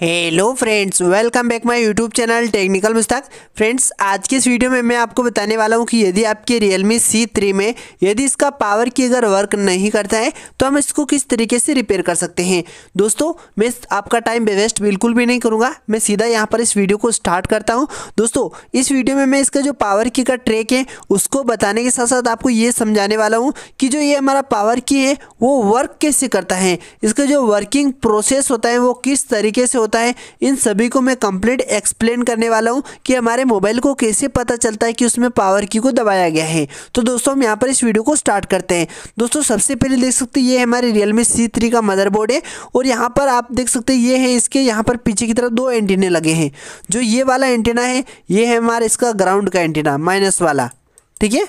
hello friends welcome back my YouTube channel technical Mushtaq friends आज के इस वीडियो में मैं आपको बताने वाला हूं कि यदि आपके रियलमी सी थ्री में यदि इसका पावर की अगर वर्क नहीं करता है तो हम इसको किस तरीके से रिपेयर कर सकते हैं दोस्तों मैं आपका टाइम वेस्ट बिल्कुल भी नहीं करूँगा मैं सीधा यहाँ पर इस वीडियो को स्टार्ट करता हूँ दोस्तों इस वीडियो में मैं इसका जो पावर की का ट्रेक है उसको बताने के साथ साथ आपको ये समझाने वाला हूँ कि जो ये हमारा पावर की है वो वर्क कैसे करता है इसका जो वर्किंग प्रोसेस होता है वो किस तरीके से होता है इन सभी को मैं कंप्लीट एक्सप्लेन करने वाला हूँ कि हमारे मोबाइल को कैसे पता चलता है कि उसमें पावर की को दबाया गया है तो दोस्तों हम यहाँ पर इस वीडियो को स्टार्ट करते हैं दोस्तों सबसे पहले देख सकते हैं ये हमारे रियलमी सी थ्री का मदरबोर्ड है और यहाँ पर आप देख सकते हैं ये है इसके यहाँ पर पीछे की तरफ दो एंटीने लगे हैं जो ये वाला एंटीना है ये है हमारा इसका ग्राउंड का एंटीना माइनस वाला ठीक है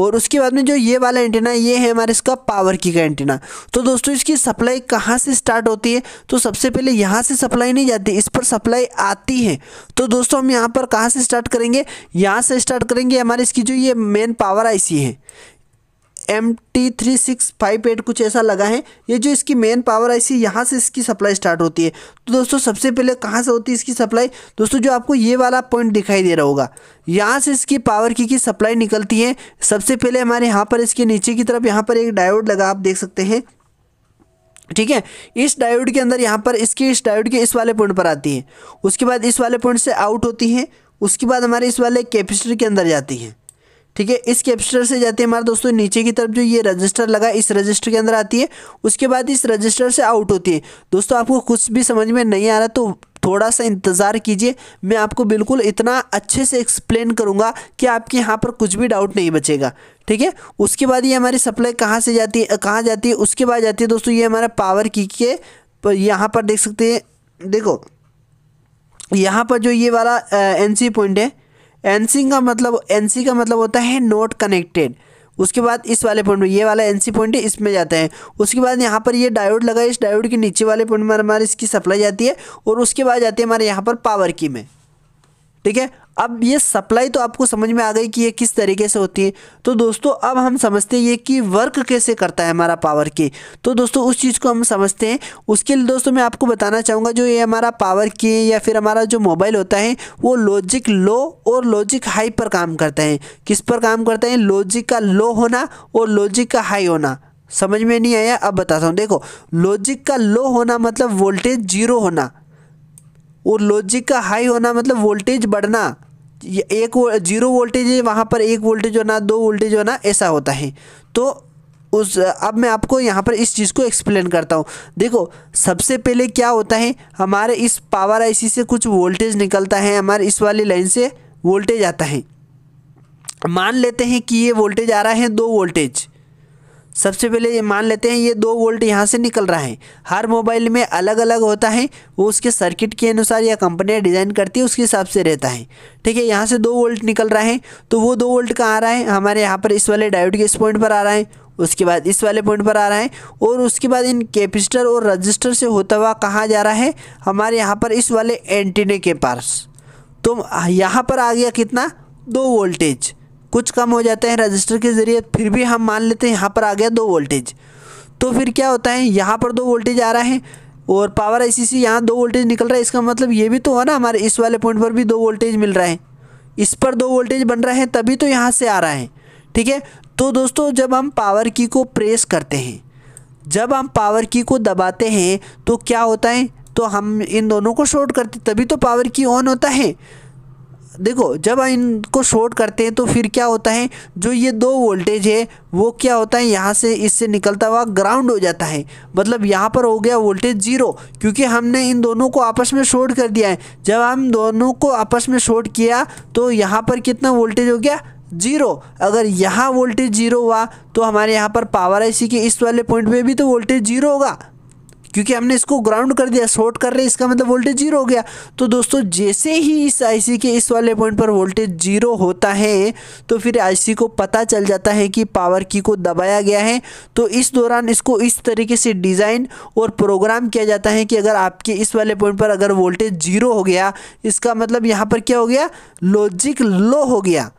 और उसके बाद में जो ये वाला एंटीना ये है हमारे इसका पावर की का एंटीना तो दोस्तों इसकी सप्लाई कहाँ से स्टार्ट होती है तो सबसे पहले यहाँ से सप्लाई नहीं जाती इस पर सप्लाई आती है तो दोस्तों हम यहाँ पर कहाँ से स्टार्ट करेंगे यहाँ से स्टार्ट करेंगे हमारे इसकी जो ये मेन पावर आईसी है M T three six five eight कुछ ऐसा लगा है ये जो इसकी मेन पावर आई सी यहाँ से इसकी सप्लाई स्टार्ट होती है तो दोस्तों सबसे पहले कहाँ से होती है इसकी सप्लाई दोस्तों जो आपको ये वाला पॉइंट दिखाई दे रहा होगा यहाँ से इसकी पावर की, की सप्लाई निकलती है सबसे पहले हमारे यहाँ पर इसके नीचे की तरफ यहाँ पर एक डायोड लगा आप देख सकते हैं ठीक है इस डायोड के अंदर यहाँ पर इसकी इस डायोड के इस वाले पॉइंट पर आती है उसके बाद इस वाले पॉइंट से आउट होती है उसके बाद हमारे इस वाले कैपेसिटर के अंदर जाती है ठीक है इस कैपेसिटर से जाती है हमारा दोस्तों नीचे की तरफ जो ये रजिस्टर लगा इस रजिस्टर के अंदर आती है उसके बाद इस रजिस्टर से आउट होती है दोस्तों आपको कुछ भी समझ में नहीं आ रहा तो थोड़ा सा इंतज़ार कीजिए मैं आपको बिल्कुल इतना अच्छे से एक्सप्लेन करूँगा कि आपके यहाँ पर कुछ भी डाउट नहीं बचेगा ठीक है उसके बाद ये हमारी सप्लाई कहाँ से जाती है कहाँ जाती है उसके बाद जाती है दोस्तों ये हमारा पावर की के यहाँ पर देख सकते हैं देखो यहाँ पर जो ये वाला एनसी पॉइंट है एनसी का मतलब एनसी का मतलब होता है नोट कनेक्टेड उसके बाद इस वाले पॉइंट में ये वाला एनसी पॉइंट है इसमें जाता है उसके बाद यहाँ पर ये डायोड लगा है इस डायोड के नीचे वाले पॉइंट में हमारे इसकी सप्लाई जाती है और उसके बाद जाती है हमारे यहाँ पर पावर की में ठीक है अब ये सप्लाई तो आपको समझ में आ गई कि ये किस तरीके से होती है तो दोस्तों अब हम समझते हैं ये कि वर्क कैसे करता है हमारा पावर के तो दोस्तों उस चीज़ को हम समझते हैं उसके लिए दोस्तों मैं आपको बताना चाहूँगा जो ये हमारा पावर के या फिर हमारा जो मोबाइल होता है वो लॉजिक लो और लॉजिक हाई पर काम करता है किस पर काम करते हैं लॉजिक का लो होना और लॉजिक का हाई होना समझ में नहीं आया अब बताता हूँ देखो लॉजिक का लो होना मतलब वोल्टेज जीरो होना और लॉजिक का हाई होना मतलब वोल्टेज बढ़ना एक वो, जीरो वोल्टेज है वहाँ पर एक वोल्टेज होना दो वोल्टेज होना ऐसा होता है तो उस अब मैं आपको यहाँ पर इस चीज़ को एक्सप्लेन करता हूँ देखो सबसे पहले क्या होता है हमारे इस पावर आईसी से कुछ वोल्टेज निकलता है हमारे इस वाली लाइन से वोल्टेज आता है मान लेते हैं कि ये वोल्टेज आ रहा है दो वोल्टेज सबसे पहले ये मान लेते हैं ये दो वोल्ट यहाँ से निकल रहा है हर मोबाइल में अलग अलग होता है वो उसके सर्किट के अनुसार या कंपनियाँ डिज़ाइन करती है उसके हिसाब से रहता है ठीक है यहाँ से दो वोल्ट निकल रहा है तो वो दो वोल्ट कहाँ आ रहा है हमारे यहाँ पर इस वाले डायोड के इस पॉइंट पर आ रहा है उसके बाद इस वाले पॉइंट पर आ रहा है और उसके बाद इन कैपिस्टर और रजिस्टर से होता हुआ कहाँ जा रहा है हमारे यहाँ पर इस वाले एंटीने के पास तो यहाँ पर आ गया कितना दो वोल्टेज कुछ कम हो जाते हैं रजिस्टर के ज़रिए फिर भी हम मान लेते हैं यहाँ पर आ गया दो वोल्टेज तो फिर क्या होता है यहाँ पर दो वोल्टेज आ रहा है और पावर आई सी यहाँ दो वोल्टेज निकल रहा है इसका मतलब ये भी तो हुआ ना हमारे इस वाले पॉइंट पर भी दो वोल्टेज मिल रहा है इस पर दो वोल्टेज बन रहा है तभी तो यहाँ से आ रहा है ठीक है तो दोस्तों जब हम पावर की को प्रेस करते हैं जब हम पावर की को दबाते हैं तो क्या होता है तो हम इन दोनों को शॉर्ट करते तभी तो पावर की ऑन होता है देखो जब इनको शॉर्ट करते हैं तो फिर क्या होता है जो ये दो वोल्टेज है वो क्या होता है यहाँ से इससे निकलता हुआ ग्राउंड हो जाता है मतलब यहाँ पर हो गया वोल्टेज ज़ीरो क्योंकि हमने इन दोनों को आपस में शॉर्ट कर दिया है जब हम दोनों को आपस में शॉर्ट किया तो यहाँ पर कितना वोल्टेज हो गया जीरो अगर यहाँ वोल्टेज जीरो हुआ तो हमारे यहाँ पर पावर आईसी के इस वाले पॉइंट में भी तो वोल्टेज जीरो होगा क्योंकि हमने इसको ग्राउंड कर दिया शॉर्ट कर रहे इसका मतलब वोल्टेज जीरो हो गया तो दोस्तों जैसे ही इस आईसी के इस वाले पॉइंट पर वोल्टेज जीरो होता है तो फिर आईसी को पता चल जाता है कि पावर की को दबाया गया है तो इस दौरान इसको इस तरीके से डिज़ाइन और प्रोग्राम किया जाता है कि अगर आपके इस वाले पॉइंट पर अगर वोल्टेज जीरो हो गया इसका मतलब यहाँ पर क्या हो गया लॉजिक लो हो गया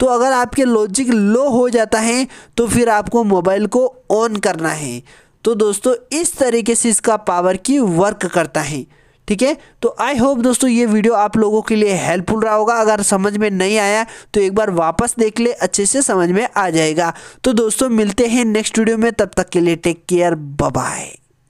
तो अगर आपके लॉजिक लो हो जाता है तो फिर आपको मोबाइल को ऑन करना है तो दोस्तों इस तरीके से इसका पावर की वर्क करता है ठीक है तो आई होप दोस्तों ये वीडियो आप लोगों के लिए हेल्पफुल रहा होगा अगर समझ में नहीं आया तो एक बार वापस देख ले अच्छे से समझ में आ जाएगा तो दोस्तों मिलते हैं नेक्स्ट वीडियो में तब तक के लिए टेक केयर बाय